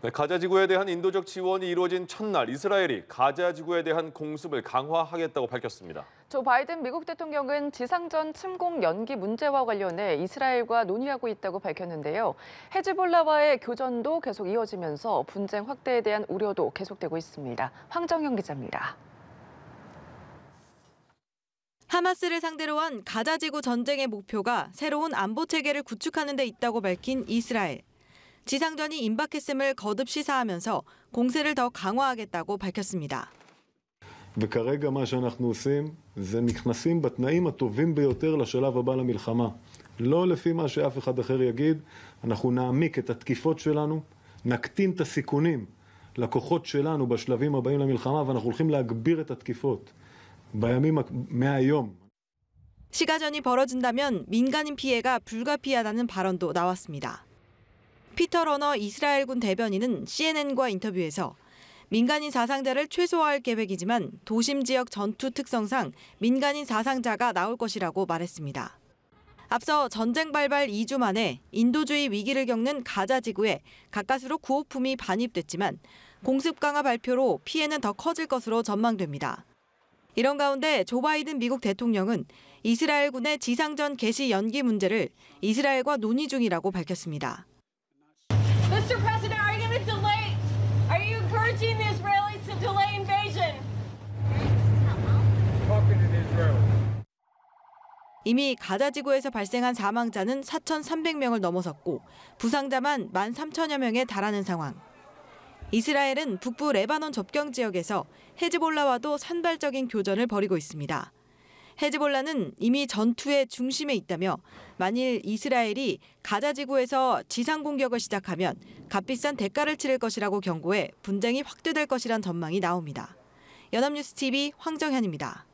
네, 가자 지구에 대한 인도적 지원이 이루어진 첫날 이스라엘이 가자 지구에 대한 공습을 강화하겠다고 밝혔습니다. 조 바이든 미국 대통령은 지상전 침공 연기 문제와 관련해 이스라엘과 논의하고 있다고 밝혔는데요. 헤즈볼라와의 교전도 계속 이어지면서 분쟁 확대에 대한 우려도 계속되고 있습니다. 황정영 기자입니다. 하마스를 상대로 한 가자 지구 전쟁의 목표가 새로운 안보 체계를 구축하는 데 있다고 밝힌 이스라엘. 지상전이 임박했음을 거듭 시사하면서 공세를 더 강화하겠다고 밝혔습니다. וכרגע מה שאנחנו עושים זה נכנסים בתנאים הטובים ביותר לשלב הבא למלחמה. לא לפי מה שאף אחד אחר יגיד, אנחנו נעמיק את התקיפות שלנו, נקטין את הסיכונים לכוחות שלנו בשלבים הבאים למלחמה ואנחנו הולכים להגביר את התקיפות בימים, מהיום. 시가전이 벌어진다면 민간인 피해가 불가피하다는 발언도 나왔습니다. 피터 러너 이스라엘군 대변인은 CNN과 인터뷰에서 민간인 사상자를 최소화할 계획이지만 도심 지역 전투 특성상 민간인 사상자가 나올 것이라고 말했습니다. 앞서 전쟁 발발 2주 만에 인도주의 위기를 겪는 가자 지구에 가까스로 구호품이 반입됐지만 공습 강화 발표로 피해는 더 커질 것으로 전망됩니다. 이런 가운데 조 바이든 미국 대통령은 이스라엘군의 지상전 개시 연기 문제를 이스라엘과 논의 중이라고 밝혔습니다. Mr. President, are you going to delay? Are you encouraging the Israelis to delay invasion? Talking to the Israelis. 이미 가자 지구에서 발생한 사망자는 4,300명을 넘어섰고 부상자만 13,000여 명에 달하는 상황. 이스라엘은 북부 레바논 접경 지역에서 헤즈볼라와도 산발적인 교전을 벌이고 있습니다. 헤즈볼라는 이미 전투의 중심에 있다며 만일 이스라엘이 가자 지구에서 지상 공격을 시작하면 값비싼 대가를 치를 것이라고 경고해 분쟁이 확대될 것이란 전망이 나옵니다. 연합뉴스 TV 황정현입니다.